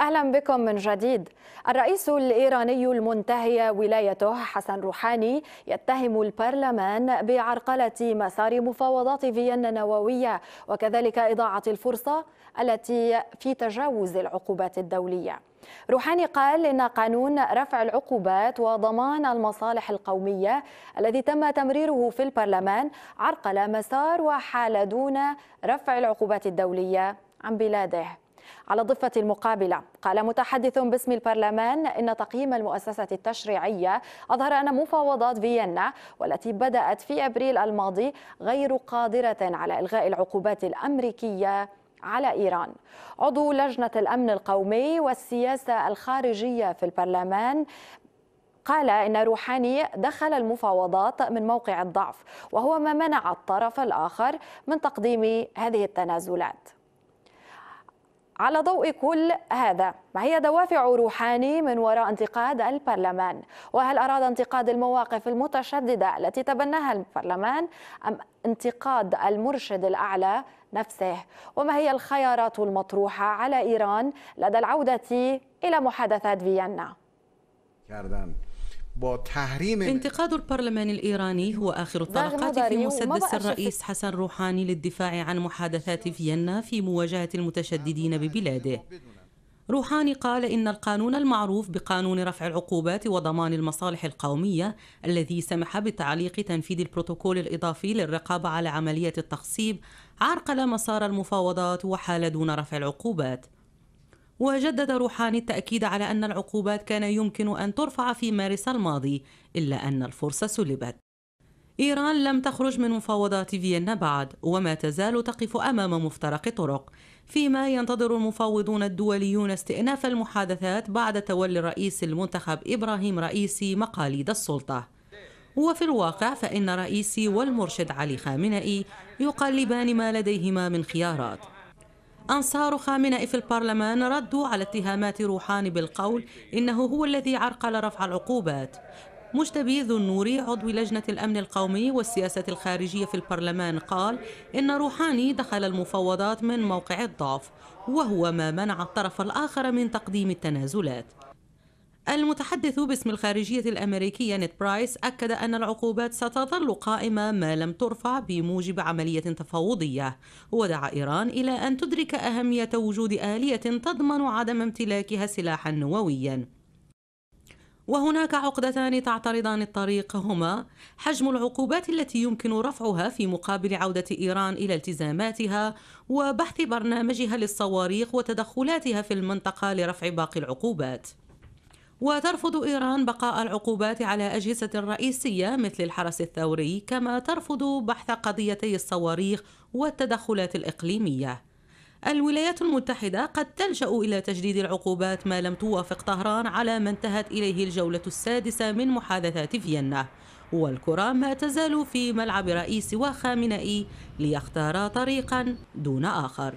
أهلا بكم من جديد الرئيس الإيراني المنتهي ولايته حسن روحاني يتهم البرلمان بعرقلة مسار مفاوضات فيينا النووية وكذلك إضاعة الفرصة التي في تجاوز العقوبات الدولية روحاني قال إن قانون رفع العقوبات وضمان المصالح القومية الذي تم تمريره في البرلمان عرقل مسار وحال دون رفع العقوبات الدولية عن بلاده على ضفة المقابلة قال متحدث باسم البرلمان إن تقييم المؤسسة التشريعية أظهر أن مفاوضات فيينا والتي بدأت في أبريل الماضي غير قادرة على إلغاء العقوبات الأمريكية على إيران عضو لجنة الأمن القومي والسياسة الخارجية في البرلمان قال إن روحاني دخل المفاوضات من موقع الضعف وهو ما منع الطرف الآخر من تقديم هذه التنازلات على ضوء كل هذا ما هي دوافع روحاني من وراء انتقاد البرلمان وهل أراد انتقاد المواقف المتشددة التي تبناها البرلمان أم انتقاد المرشد الأعلى نفسه وما هي الخيارات المطروحة على إيران لدى العودة إلى محادثات فيينا انتقاد البرلمان الإيراني هو آخر الطلقات في مسدس الرئيس حسن روحاني للدفاع عن محادثات فيينا في مواجهة المتشددين ببلاده روحاني قال إن القانون المعروف بقانون رفع العقوبات وضمان المصالح القومية الذي سمح بتعليق تنفيذ البروتوكول الإضافي للرقابة على عملية التخصيب عرقل مسار المفاوضات وحال دون رفع العقوبات وجدد روحاني التأكيد على أن العقوبات كان يمكن أن ترفع في مارس الماضي إلا أن الفرصة سلبت إيران لم تخرج من مفاوضات فيينا بعد وما تزال تقف أمام مفترق طرق فيما ينتظر المفاوضون الدوليون استئناف المحادثات بعد تولي الرئيس المنتخب إبراهيم رئيسي مقاليد السلطة وفي الواقع فإن رئيسي والمرشد علي خامنئي يقلبان ما لديهما من خيارات أنصار خامنئي في البرلمان ردوا على اتهامات روحاني بالقول إنه هو الذي عرقل رفع العقوبات مجتبي ذو النوري عضو لجنة الأمن القومي والسياسة الخارجية في البرلمان قال إن روحاني دخل المفاوضات من موقع الضعف وهو ما منع الطرف الآخر من تقديم التنازلات المتحدث باسم الخارجية الأمريكية نيت برايس أكد أن العقوبات ستظل قائمة ما لم ترفع بموجب عملية تفاوضية ودعا إيران إلى أن تدرك أهمية وجود آلية تضمن عدم امتلاكها سلاحا نوويا وهناك عقدتان تعترضان الطريق هما حجم العقوبات التي يمكن رفعها في مقابل عودة إيران إلى التزاماتها وبحث برنامجها للصواريخ وتدخلاتها في المنطقة لرفع باقي العقوبات وترفض إيران بقاء العقوبات على أجهزة رئيسية مثل الحرس الثوري كما ترفض بحث قضيتي الصواريخ والتدخلات الإقليمية الولايات المتحدة قد تلجأ إلى تجديد العقوبات ما لم توافق طهران على ما انتهت إليه الجولة السادسة من محادثات فيينا والكرة ما تزال في ملعب رئيس وخامنئي ليختار طريقا دون آخر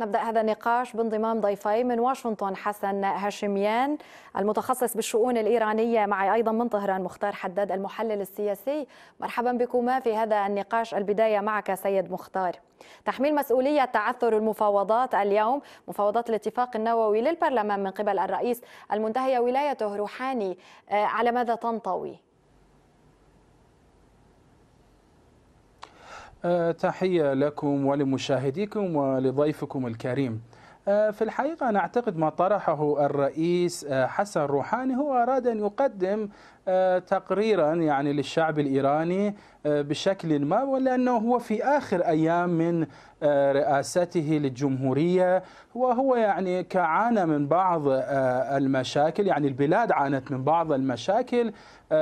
نبدأ هذا النقاش بانضمام ضيفي من واشنطن حسن هاشميان المتخصص بالشؤون الإيرانية معي أيضا من طهران مختار حداد المحلل السياسي مرحبا بكما في هذا النقاش البداية معك سيد مختار تحميل مسؤولية تعثر المفاوضات اليوم مفاوضات الاتفاق النووي للبرلمان من قبل الرئيس المنتهية ولايته روحاني آه، على ماذا تنطوي؟ آه، تحية لكم ولمشاهديكم ولضيفكم الكريم آه، في الحقيقة أنا أعتقد ما طرحه الرئيس آه، حسن روحاني هو أراد أن يقدم آه، تقريرا يعني للشعب الإيراني بشكل ما ولأنه هو في آخر أيام من رئاسته للجمهورية وهو يعني كعانى من بعض المشاكل يعني البلاد عانت من بعض المشاكل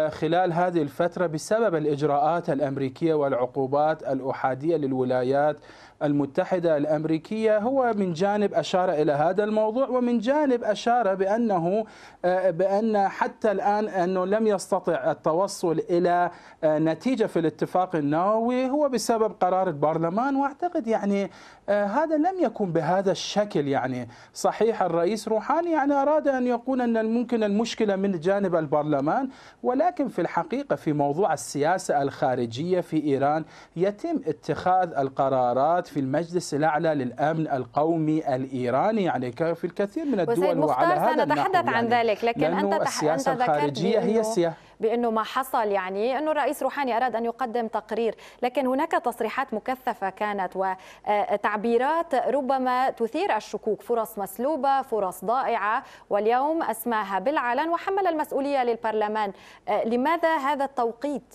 خلال هذه الفترة بسبب الإجراءات الأمريكية والعقوبات الأحادية للولايات المتحدة الأمريكية هو من جانب أشار إلى هذا الموضوع ومن جانب أشار بأنه آه، بأن حتى الآن أنه لم يستطع التوصل إلى آه، نتيجة في الاتفاق النووي هو بسبب قرار البرلمان وأعتقد يعني آه، هذا لم يكن بهذا الشكل يعني صحيح الرئيس روحاني يعني أراد أن يقول أن ممكن المشكلة من جانب البرلمان ولكن في الحقيقة في موضوع السياسة الخارجية في إيران يتم اتخاذ القرارات في المجلس الأعلى للأمن القومي الإيراني يعني في الكثير من الدول وعلى هذا سنتحدث عن يعني ذلك لكن أنت السياسة أنت الخارجية هي السياسة بانه ما حصل يعني انه الرئيس روحاني اراد ان يقدم تقرير، لكن هناك تصريحات مكثفه كانت وتعبيرات آه، ربما تثير الشكوك، فرص مسلوبه، فرص ضائعه، واليوم اسماها بالعلن وحمل المسؤوليه للبرلمان، آه، لماذا هذا التوقيت؟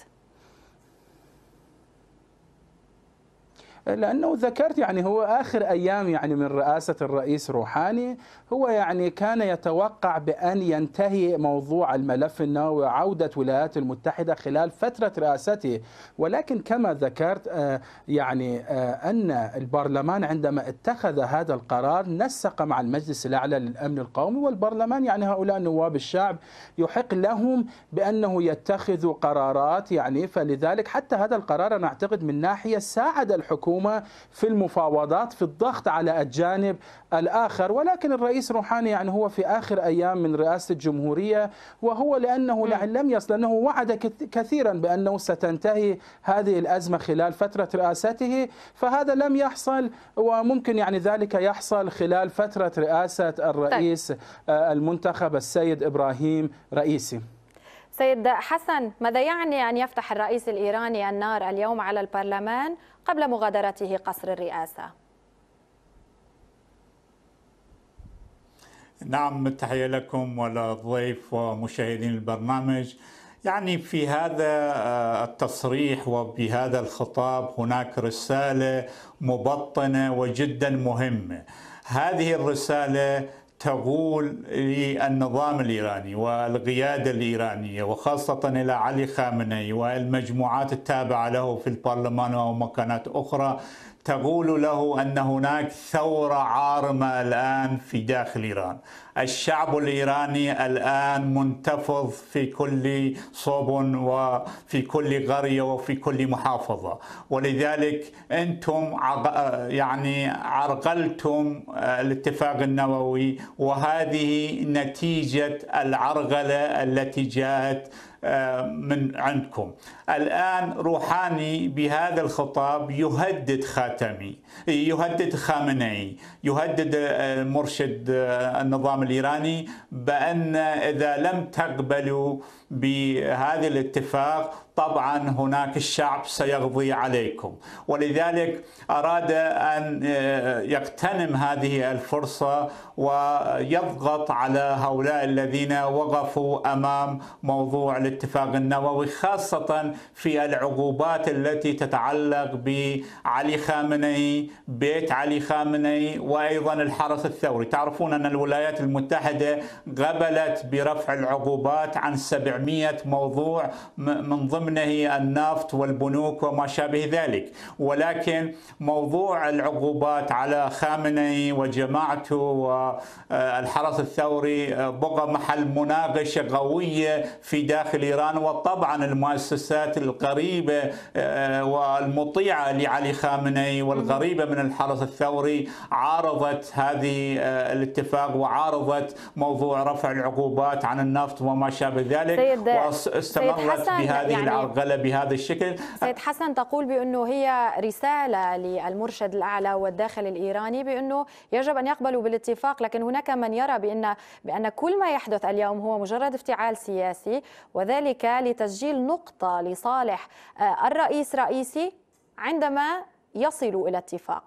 لانه ذكرت يعني هو اخر ايام يعني من رئاسه الرئيس روحاني هو يعني كان يتوقع بان ينتهي موضوع الملف النووي وعوده الولايات المتحده خلال فتره رئاسته ولكن كما ذكرت آه، يعني آه، ان البرلمان عندما اتخذ هذا القرار نسق مع المجلس الاعلى للامن القومي والبرلمان يعني هؤلاء نواب الشعب يحق لهم بانه يتخذوا قرارات يعني فلذلك حتى هذا القرار انا اعتقد من ناحيه ساعد الحكومه الحكومة في المفاوضات في الضغط على الجانب الآخر ولكن الرئيس روحاني يعني هو في آخر أيام من رئاسة الجمهورية وهو لأنه لم يصل لأنه وعد كثيرا بأنه ستنتهي هذه الأزمة خلال فترة رئاسته فهذا لم يحصل وممكن يعني ذلك يحصل خلال فترة رئاسة الرئيس طيب. آه، المنتخب السيد إبراهيم رئيسي سيد حسن ماذا يعني أن يفتح الرئيس الإيراني النار اليوم على البرلمان قبل مغادرته قصر الرئاسة نعم تحية لكم وللضيف ومشاهدين البرنامج يعني في هذا آه، التصريح وبهذا الخطاب هناك رسالة مبطنة وجدا مهمة هذه الرسالة تقول للنظام الإيراني والقيادة الإيرانية وخاصة إلى علي خامنئي والمجموعات التابعة له في البرلمان ومكانات أخرى تقول له أن هناك ثورة عارمة الآن في داخل إيران الشعب الإيراني الآن منتفض في كل صوب وفي كل قرية وفي كل محافظة ولذلك أنتم يعني عرقلتم آه، الاتفاق النووي وهذه نتيجة العرقلة التي جاءت آه، من عندكم الآن روحاني بهذا الخطاب يهدد خاتمي يهدد خامنئي يهدد آه، مرشد آه، النظام الإيراني بأن إذا لم تقبلوا بهذا الاتفاق طبعا هناك الشعب سيغضي عليكم ولذلك أراد أن آه، يغتنم هذه الفرصة ويضغط على هؤلاء الذين وقفوا أمام موضوع الاتفاق النووي خاصة في العقوبات التي تتعلق بعلي خامنئي بيت علي خامنئي وأيضا الحرس الثوري تعرفون أن الولايات المتحدة قبلت برفع العقوبات عن 700 موضوع من ضمن ضمنه النفط والبنوك وما شابه ذلك ولكن موضوع العقوبات على خامنئي وجماعته والحرس الثوري بقى محل مناقشه قويه في داخل ايران وطبعا المؤسسات القريبه آه، والمطيعه لعلي خامنئي والغريبه من الحرس الثوري عارضت هذه آه، الاتفاق وعارضت موضوع رفع العقوبات عن النفط وما شابه ذلك واستمرت بهذه يعني يتعرغل بهذا الشكل سيد حسن تقول بأنه هي رسالة للمرشد الأعلى والداخل الإيراني بأنه يجب أن يقبلوا بالاتفاق لكن هناك من يرى بأن, بأن كل ما يحدث اليوم هو مجرد افتعال سياسي وذلك لتسجيل نقطة لصالح آه، الرئيس رئيسي عندما يصلوا إلى اتفاق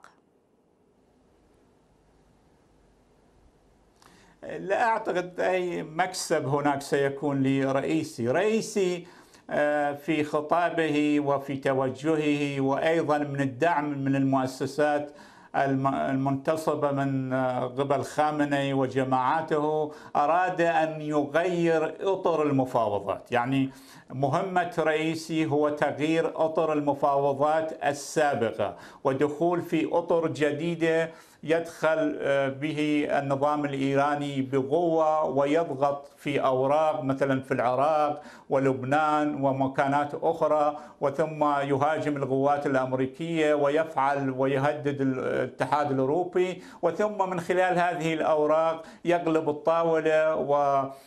لا أعتقد أي مكسب هناك سيكون لرئيسي رئيسي آه، في خطابه وفي توجهه وايضا من الدعم من المؤسسات المنتصبة من آه، قبل خامنئي وجماعته أراد أن يغير إطر المفاوضات يعني مهمة رئيسي هو تغيير إطر المفاوضات السابقة ودخول في إطر جديدة يدخل آه، به النظام الايراني بقوه ويضغط في اوراق مثلا في العراق ولبنان ومكانات اخرى وثم يهاجم القوات الامريكيه ويفعل ويهدد الاتحاد الاوروبي وثم من خلال هذه الاوراق يقلب الطاوله ويرغم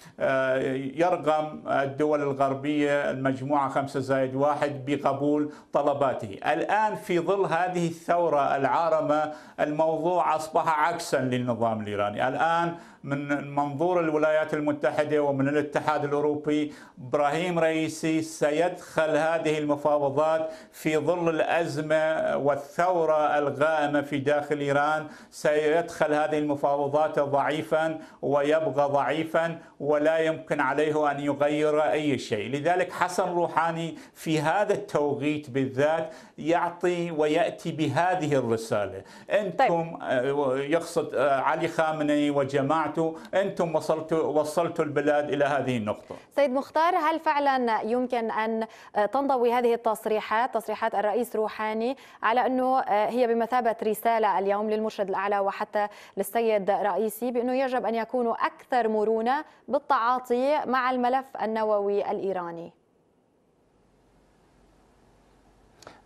آه، الدول الغربيه المجموعه 5 زائد 1 بقبول طلباته الان في ظل هذه الثوره العارمه الموضوع أصبح عكسا للنظام الإيراني الآن من منظور الولايات المتحدة ومن الاتحاد الأوروبي إبراهيم رئيسي سيدخل هذه المفاوضات في ظل الأزمة والثورة الغائمة في داخل إيران سيدخل هذه المفاوضات ضعيفا ويبقى ضعيفا ولا يمكن عليه أن يغير أي شيء لذلك حسن روحاني في هذا التوقيت بالذات يعطي ويأتي بهذه الرسالة طيب. أنتم آه، يقصد آه، علي خامنئي وجماعة جمعتوا أنتم وصلتوا, وصلتوا البلاد إلى هذه النقطة سيد مختار هل فعلا يمكن أن تنضوي هذه التصريحات تصريحات الرئيس روحاني على أنه آه، هي بمثابة رسالة اليوم للمرشد الأعلى وحتى للسيد رئيسي بأنه يجب أن يكونوا أكثر مرونة بالتعاطي مع الملف النووي الإيراني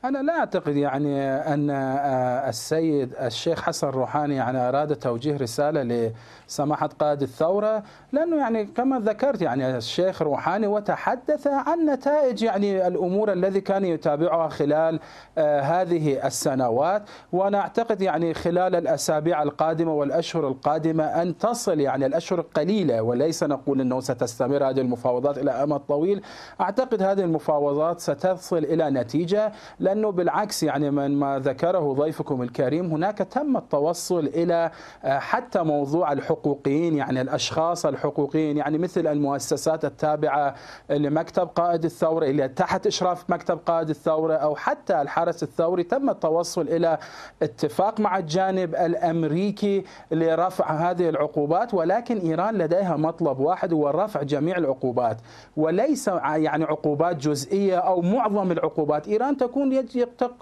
أنا لا أعتقد يعني أن آه، السيد الشيخ حسن روحاني يعني أراد توجيه رسالة لسماحة قائد الثورة لأنه يعني كما ذكرت يعني الشيخ روحاني وتحدث عن نتائج يعني الأمور الذي كان يتابعها خلال آه، هذه السنوات وأنا أعتقد يعني خلال الأسابيع القادمة والأشهر القادمة أن تصل يعني الأشهر قليلة وليس نقول أنه ستستمر هذه المفاوضات إلى أمد طويل أعتقد هذه المفاوضات ستصل إلى نتيجة لا لأنه بالعكس يعني من ما ذكره ضيفكم الكريم هناك تم التوصل إلى آه، حتى موضوع الحقوقيين يعني الأشخاص الحقوقيين يعني مثل المؤسسات التابعة لمكتب قائد الثورة إلى تحت إشراف مكتب قائد الثورة أو حتى الحرس الثوري تم التوصل إلى اتفاق مع الجانب الأمريكي لرفع هذه العقوبات ولكن إيران لديها مطلب واحد هو رفع جميع العقوبات وليس يعني عقوبات جزئية أو معظم العقوبات إيران تكون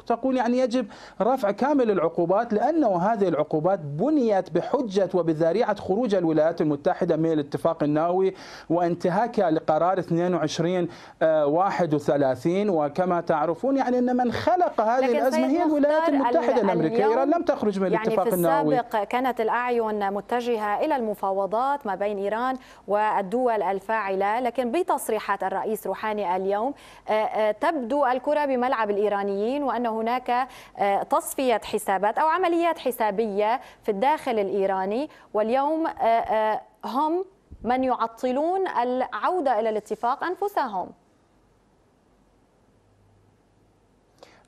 تقول يعني يجب رفع كامل العقوبات لأنه هذه العقوبات بنيت بحجة وبذريعة خروج الولايات المتحدة من الاتفاق النووي وانتهاكها لقرار 22 31 آه، وكما تعرفون يعني أن من خلق هذه الأزمة هي الولايات المتحدة الأمريكية إيران لم تخرج من يعني الاتفاق النووي يعني في السابق كانت الأعين متجهة إلى المفاوضات ما بين إيران والدول الفاعلة لكن بتصريحات الرئيس روحاني اليوم آه، آه، تبدو الكرة بملعب الإيراني الايرانيين وان هناك آه، تصفيه حسابات او عمليات حسابيه في الداخل الايراني واليوم آه، آه، هم من يعطلون العوده الى الاتفاق انفسهم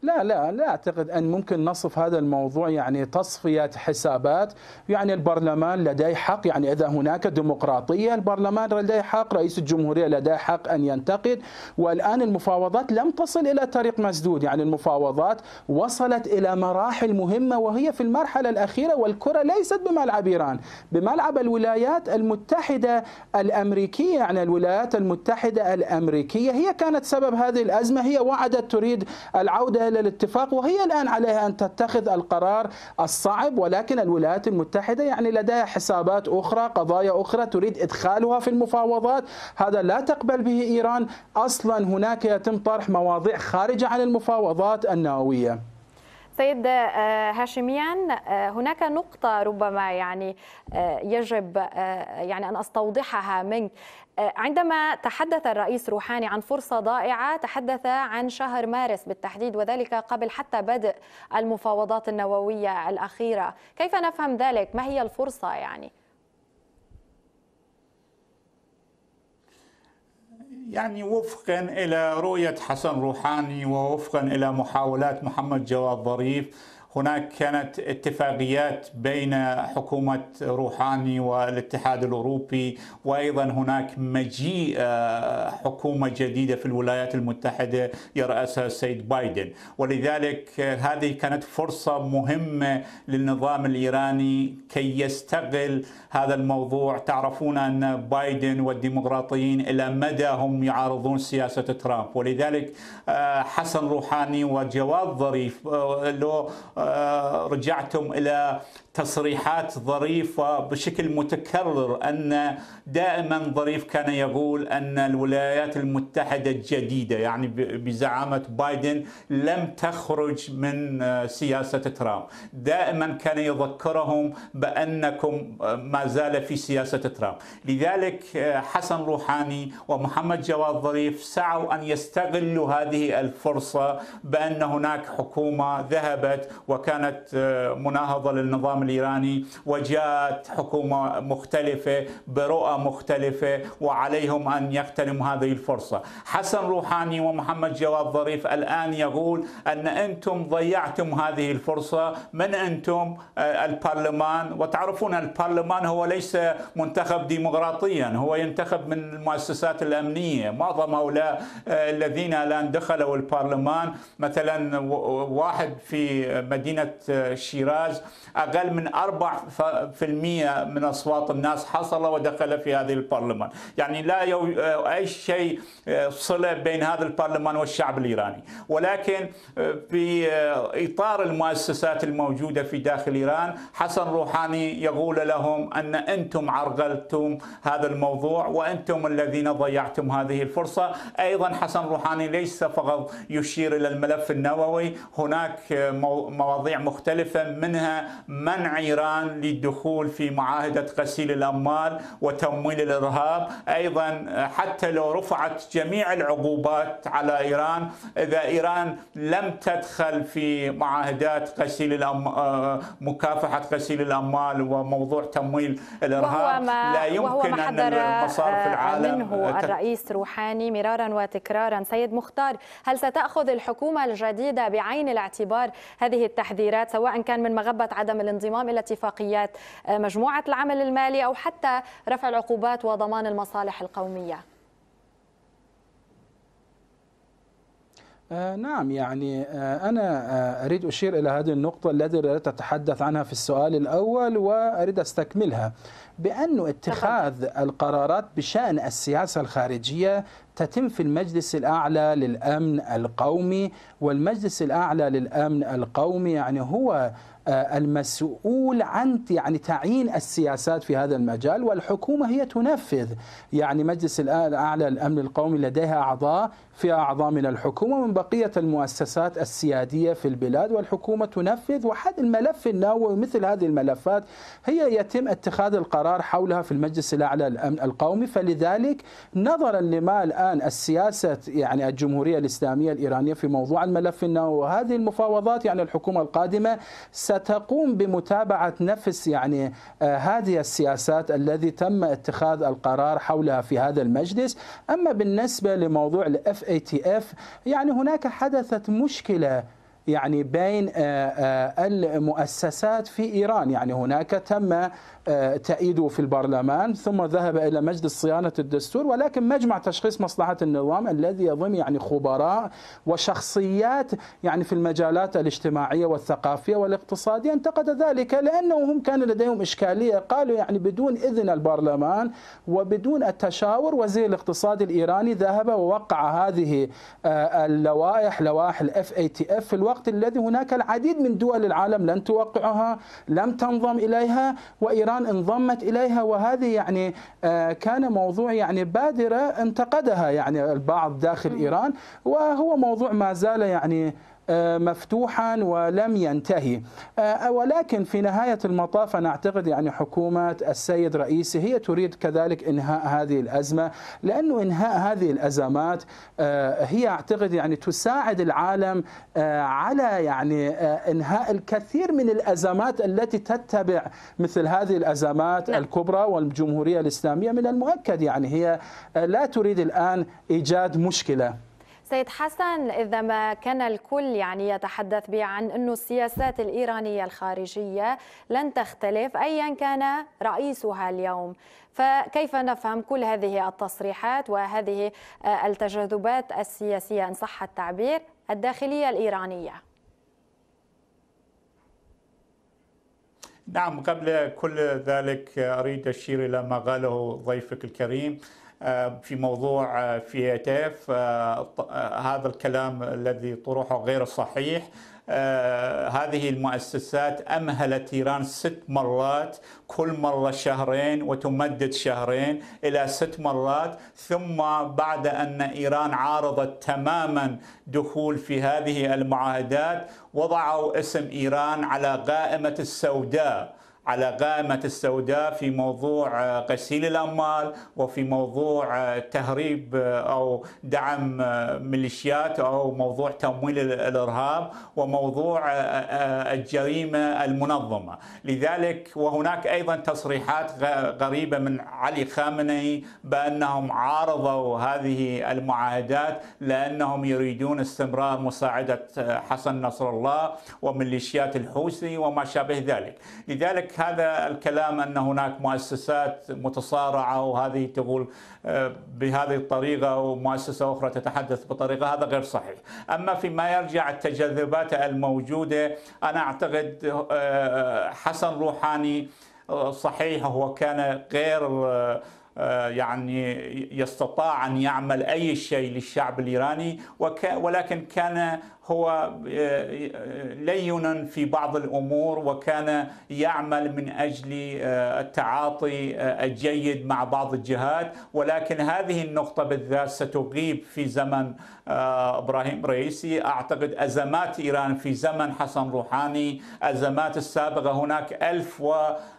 لا لا لا اعتقد ان ممكن نصف هذا الموضوع يعني تصفيه حسابات يعني البرلمان لديه حق يعني اذا هناك ديمقراطيه البرلمان لديه حق رئيس الجمهوريه لديه حق ان ينتقد والان المفاوضات لم تصل الى طريق مسدود يعني المفاوضات وصلت الى مراحل مهمه وهي في المرحله الاخيره والكره ليست بملعب ايران بملعب الولايات المتحده الامريكيه يعني الولايات المتحده الامريكيه هي كانت سبب هذه الازمه هي وعدت تريد العوده إلى الاتفاق وهي الآن عليها أن تتخذ القرار الصعب ولكن الولايات المتحدة يعني لديها حسابات أخرى قضايا أخرى تريد إدخالها في المفاوضات هذا لا تقبل به إيران أصلا هناك يتم طرح مواضيع خارجة عن المفاوضات النووية سيد آه، هاشميان آه، هناك نقطة ربما يعني آه، يجب يعني أن أستوضحها منك عندما تحدث الرئيس روحاني عن فرصة ضائعة تحدث عن شهر مارس بالتحديد وذلك قبل حتى بدء المفاوضات النووية الأخيرة كيف نفهم ذلك ما هي الفرصة يعني؟ يعني وفقا إلى رؤية حسن روحاني ووفقا إلى محاولات محمد جواد ظريف هناك كانت اتفاقيات بين حكومة روحاني والاتحاد الأوروبي وأيضا هناك مجيء آه، حكومة جديدة في الولايات المتحدة يرأسها السيد بايدن ولذلك آه، هذه كانت فرصة مهمة للنظام الإيراني كي يستغل هذا الموضوع تعرفون أن بايدن والديمقراطيين إلى مدى هم يعارضون سياسة ترامب ولذلك آه، حسن روحاني وجواد ظريف له آه، رجعتم الى تصريحات ظريفة بشكل متكرر أن دائما ظريف كان يقول أن الولايات المتحدة الجديدة يعني بزعامة بايدن لم تخرج من آه، سياسة ترامب دائما كان يذكرهم بأنكم آه، ما زال في سياسة ترامب لذلك آه، حسن روحاني ومحمد جواد ظريف سعوا أن يستغلوا هذه الفرصة بأن هناك حكومة ذهبت وكانت مناهضة للنظام الإيراني وجاءت حكومة مختلفة برؤى مختلفة وعليهم أن يغتنموا هذه الفرصة حسن روحاني ومحمد جواد ظريف الآن يقول أن أنتم ضيعتم هذه الفرصة من أنتم آه، البرلمان وتعرفون البرلمان هو ليس منتخب ديمقراطيا هو ينتخب من المؤسسات الأمنية معظم هؤلاء آه، الذين الآن دخلوا البرلمان مثلا واحد في مدينة آه، شيراز أقل من 4% من أصوات الناس حصل ودخل في هذه البرلمان يعني لا يو... آه، أي شيء آه، صلة بين هذا البرلمان والشعب الإيراني ولكن آه، في إطار المؤسسات الموجودة في داخل إيران حسن روحاني يقول لهم أن أنتم عرقلتم هذا الموضوع وأنتم الذين ضيعتم هذه الفرصة أيضا حسن روحاني ليس فقط يشير إلى الملف النووي هناك مواضيع مختلفة منها منع منع إيران للدخول في معاهدة غسيل الأموال وتمويل الإرهاب أيضا حتى لو رفعت جميع العقوبات على إيران إذا إيران لم تدخل في معاهدات غسيل مكافحة غسيل الأموال وموضوع تمويل الإرهاب وهو ما... لا يمكن أن المصارف آه، العالم منه الرئيس روحاني مرارا وتكرارا سيد مختار هل ستأخذ الحكومة الجديدة بعين الاعتبار هذه التحذيرات سواء كان من مغبة عدم الانضمام الانضمام إلى اتفاقيات آه، مجموعة العمل المالي أو حتى رفع العقوبات وضمان المصالح القومية آه، نعم يعني آه، أنا أريد أشير إلى هذه النقطة التي أردت أتحدث عنها في السؤال الأول وأريد أستكملها بأن اتخاذ القرارات بشأن السياسة الخارجية تتم في المجلس الأعلى للأمن القومي والمجلس الأعلى للأمن القومي يعني هو آه، المسؤول عن يعني تعيين السياسات في هذا المجال والحكومة هي تنفذ يعني مجلس الأعلى للأمن القومي لديها أعضاء في أعضاء من الحكومة من بقية المؤسسات السيادية في البلاد والحكومة تنفذ وحد الملف النووي مثل هذه الملفات هي يتم اتخاذ القرار حولها في المجلس الأعلى للأمن القومي فلذلك نظرا لما الآن الآن السياسة يعني الجمهورية الإسلامية الإيرانية في موضوع الملف النووي وهذه المفاوضات يعني الحكومة القادمة ستقوم بمتابعة نفس يعني آه، هذه السياسات الذي تم اتخاذ القرار حولها في هذا المجلس أما بالنسبة لموضوع الاف اي تي اف يعني هناك حدثت مشكله يعني بين آه، آه، المؤسسات في إيران يعني هناك تم آه، تأييده في البرلمان ثم ذهب إلى مجلس صيانة الدستور ولكن مجمع تشخيص مصلحة النظام الذي يضم يعني خبراء وشخصيات يعني في المجالات الاجتماعية والثقافية والاقتصادية انتقد ذلك لأنه هم كان لديهم إشكالية قالوا يعني بدون إذن البرلمان وبدون التشاور وزير الاقتصاد الإيراني ذهب ووقع هذه اللوائح لوائح الاف اي تي اف في الوقت الوقت الذي هناك العديد من دول العالم لن توقعها لم تنضم إليها وإيران انضمت إليها وهذه يعني آه، كان موضوع يعني بادرة انتقدها يعني البعض داخل إيران وهو موضوع ما زال يعني آه، مفتوحا ولم ينتهي آه، ولكن في نهاية المطاف أنا أعتقد يعني حكومة السيد رئيسي هي تريد كذلك إنهاء هذه الأزمة لأنه إنهاء هذه الأزمات آه، هي أعتقد يعني تساعد العالم على يعني إنهاء الكثير من الأزمات التي تتبع مثل هذه الأزمات نعم. الكبرى والجمهورية الإسلامية من المؤكد يعني هي لا تريد الآن إيجاد مشكلة سيد حسن إذا ما كان الكل يعني يتحدث عن أن السياسات الإيرانية الخارجية لن تختلف أيا كان رئيسها اليوم فكيف نفهم كل هذه التصريحات وهذه آه، التجاذبات السياسية إن صح التعبير الداخلية الإيرانية نعم قبل كل ذلك أريد أشير إلى ما قاله ضيفك الكريم في موضوع آه، اتف آه، آه، هذا الكلام الذي طرحه غير صحيح هذه المؤسسات أمهلت إيران ست مرات كل مرة شهرين وتمدد شهرين إلى ست مرات ثم بعد أن إيران عارضت تماما دخول في هذه المعاهدات وضعوا اسم إيران على قائمة السوداء على قائمة السوداء في موضوع آه، غسيل الأموال وفي موضوع آه، تهريب آه، أو دعم ميليشيات أو موضوع تمويل الإرهاب وموضوع الجريمة المنظمة لذلك وهناك أيضا تصريحات غريبة من علي خامنئي بأنهم عارضوا هذه المعاهدات لأنهم يريدون استمرار مساعدة حسن نصر الله وميليشيات الحوثي وما شابه ذلك لذلك لذلك هذا الكلام ان هناك مؤسسات متصارعه وهذه تقول آه، بهذه الطريقه ومؤسسه اخرى تتحدث بطريقه هذا غير صحيح، اما فيما يرجع التجذبات الموجوده انا اعتقد آه، حسن روحاني آه، صحيح هو كان غير يعني يستطاع ان يعمل اي شيء للشعب الايراني ولكن كان هو آه، آه، لين في بعض الامور وكان يعمل من اجل آه، التعاطي الجيد مع بعض الجهات ولكن هذه النقطه بالذات ستغيب في زمن ابراهيم رئيسي اعتقد ازمات ايران في زمن حسن روحاني ازمات السابقه هناك ألف و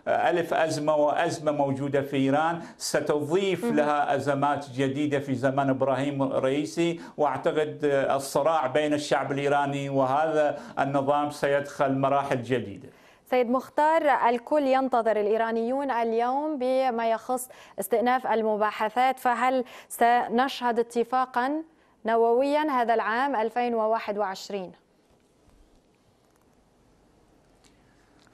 ألف أزمة وأزمة موجودة في إيران ستضيف لها أزمات جديدة في زمن إبراهيم رئيسي وأعتقد الصراع بين الشعب الإيراني وهذا النظام سيدخل مراحل جديدة سيد مختار الكل ينتظر الإيرانيون اليوم بما يخص استئناف المباحثات فهل سنشهد اتفاقا نوويا هذا العام 2021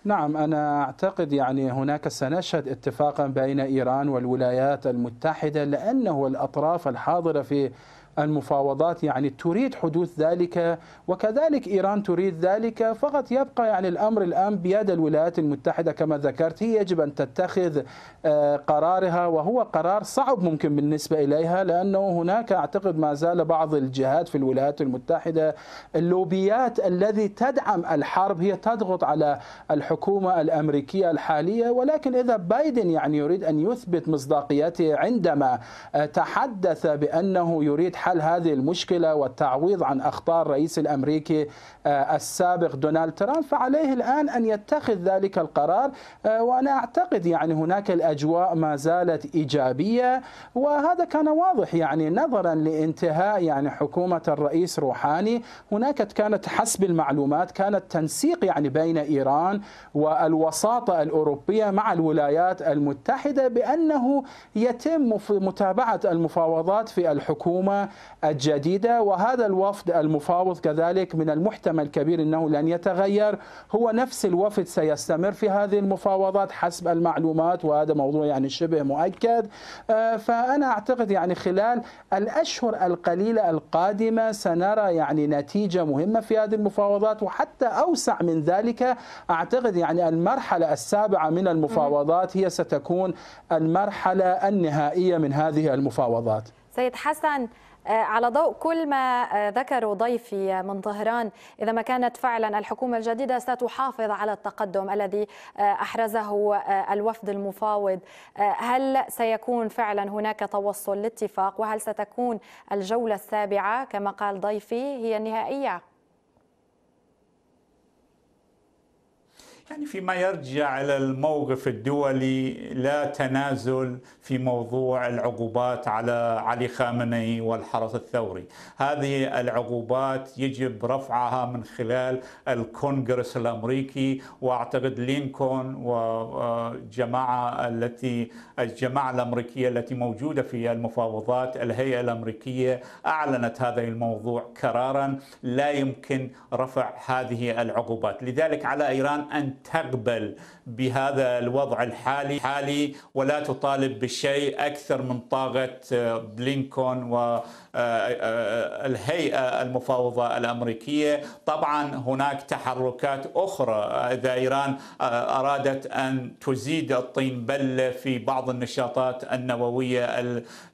نعم أنا أعتقد يعني هناك سنشهد اتفاقا بين إيران والولايات المتحدة لأنه الأطراف الحاضرة في المفاوضات يعني تريد حدوث ذلك وكذلك إيران تريد ذلك فقط يبقى يعني الأمر الآن بيد الولايات المتحدة كما ذكرت هي يجب أن تتخذ آه، قرارها وهو قرار صعب ممكن بالنسبة إليها لأنه هناك أعتقد ما زال بعض الجهات في الولايات المتحدة اللوبيات الذي تدعم الحرب هي تضغط على الحكومة الأمريكية الحالية ولكن إذا بايدن يعني يريد أن يثبت مصداقيته عندما آه، تحدث بأنه يريد حل هذه المشكلة والتعويض عن أخطاء الرئيس الأمريكي آه، السابق دونالد ترامب فعليه الآن أن يتخذ ذلك القرار آه، وأنا أعتقد يعني هناك الأجواء ما زالت إيجابية وهذا كان واضح يعني نظرا لانتهاء يعني حكومة الرئيس روحاني هناك كانت حسب المعلومات كانت تنسيق يعني بين إيران والوساطة الأوروبية مع الولايات المتحدة بأنه يتم متابعة المفاوضات في الحكومة الجديدة وهذا الوفد المفاوض كذلك من المحتمل كبير أنه لن يتغير هو نفس الوفد سيستمر في هذه المفاوضات حسب المعلومات وهذا موضوع يعني شبه مؤكد آه، فأنا أعتقد يعني خلال الأشهر القليلة القادمة سنرى يعني نتيجة مهمة في هذه المفاوضات وحتى أوسع من ذلك أعتقد يعني المرحلة السابعة من المفاوضات هي ستكون المرحلة النهائية من هذه المفاوضات سيد حسن آه، على ضوء كل ما آه، ذكره ضيفي آه، من طهران إذا ما كانت فعلا الحكومة الجديدة ستحافظ على التقدم الذي أحرزه الوفد المفاوض هل سيكون فعلا هناك توصل لاتفاق وهل ستكون الجولة السابعة كما قال ضيفي هي النهائية؟ يعني فيما يرجع الى الموقف الدولي لا تنازل في موضوع العقوبات على علي خامنئي والحرس الثوري، هذه العقوبات يجب رفعها من خلال الكونغرس الامريكي واعتقد لينكولن وجماعه التي الجماعه الامريكيه التي موجوده في المفاوضات الهيئه الامريكيه اعلنت هذا الموضوع قرارا لا يمكن رفع هذه العقوبات، لذلك على ايران ان تقبل بهذا الوضع الحالي حالي ولا تطالب بشيء اكثر من طاقه آه، بلينكون والهيئه آه، آه، المفاوضه الامريكيه، طبعا هناك تحركات اخرى اذا ايران ارادت ان تزيد الطين بله في بعض النشاطات النوويه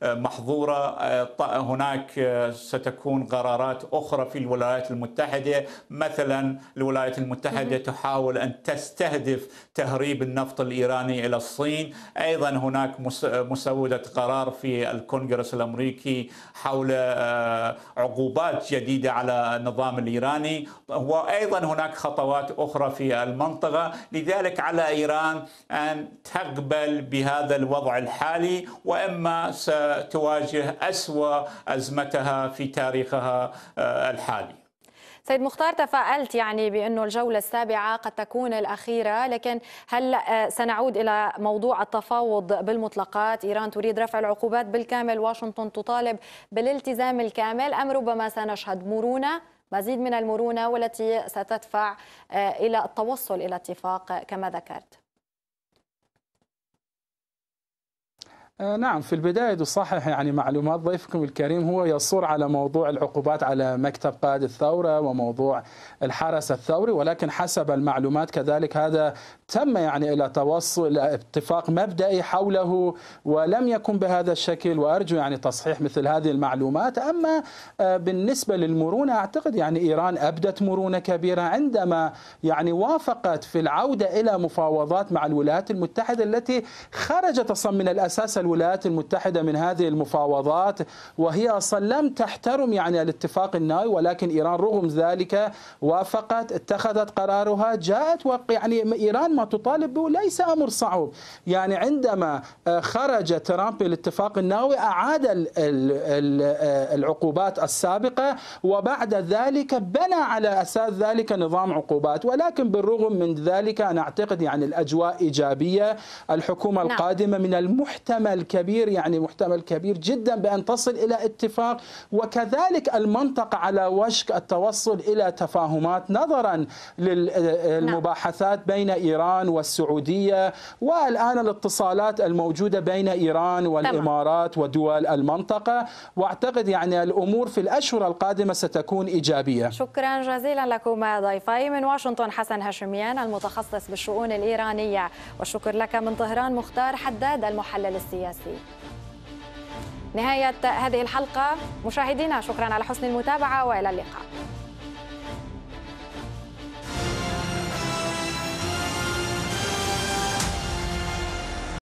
المحظوره هناك ستكون قرارات اخرى في الولايات المتحده مثلا الولايات المتحده تحاول ان تستهدف تهريب النفط الإيراني إلى الصين أيضا هناك مسودة قرار في الكونغرس الأمريكي حول آه، عقوبات جديدة على النظام الإيراني وأيضا هناك خطوات أخرى في المنطقة لذلك على إيران أن تقبل بهذا الوضع الحالي وإما ستواجه أسوأ أزمتها في تاريخها آه، الحالي سيد مختار تفاءلت يعني بأنه الجولة السابعة قد تكون الأخيرة لكن هل آه، سنعود إلى موضوع التفاوض بالمطلقات إيران تريد رفع العقوبات بالكامل واشنطن تطالب بالالتزام الكامل أم ربما سنشهد مرونة مزيد من المرونة والتي ستدفع آه، إلى التوصل إلى اتفاق كما ذكرت آه، نعم في البداية صحيح يعني معلومات ضيفكم الكريم هو يصور على موضوع العقوبات على مكتب قائد الثورة وموضوع الحرس الثوري ولكن حسب المعلومات كذلك هذا تم يعني الى توصل الى اتفاق مبدئي حوله ولم يكن بهذا الشكل وارجو يعني تصحيح مثل هذه المعلومات اما آه، بالنسبه للمرونه اعتقد يعني ايران ابدت مرونه كبيره عندما يعني وافقت في العوده الى مفاوضات مع الولايات المتحده التي خرجت اصلا من الاساس الولايات المتحده من هذه المفاوضات وهي اصلا لم تحترم يعني الاتفاق الناوي ولكن ايران رغم ذلك وافقت اتخذت قرارها جاءت يعني ايران ما تطالب به ليس امر صعب، يعني عندما آه، خرج ترامب الاتفاق النووي اعاد آه، العقوبات السابقه وبعد ذلك بنى على اساس ذلك نظام عقوبات، ولكن بالرغم من ذلك انا اعتقد يعني الاجواء ايجابيه، الحكومه نعم. القادمه من المحتمل كبير يعني محتمل كبير جدا بان تصل الى اتفاق وكذلك المنطقه على وشك التوصل الى تفاهمات نظرا للمباحثات آه، نعم. بين ايران إيران والسعودية والآن الاتصالات الموجودة بين إيران والإمارات ودول المنطقة وأعتقد يعني الأمور في الأشهر القادمة ستكون إيجابية شكرا جزيلا لكما ضيفي من واشنطن حسن هاشميان المتخصص بالشؤون الإيرانية والشكر لك من طهران مختار حداد المحلل السياسي نهاية هذه الحلقة مشاهدينا شكرا على حسن المتابعة وإلى اللقاء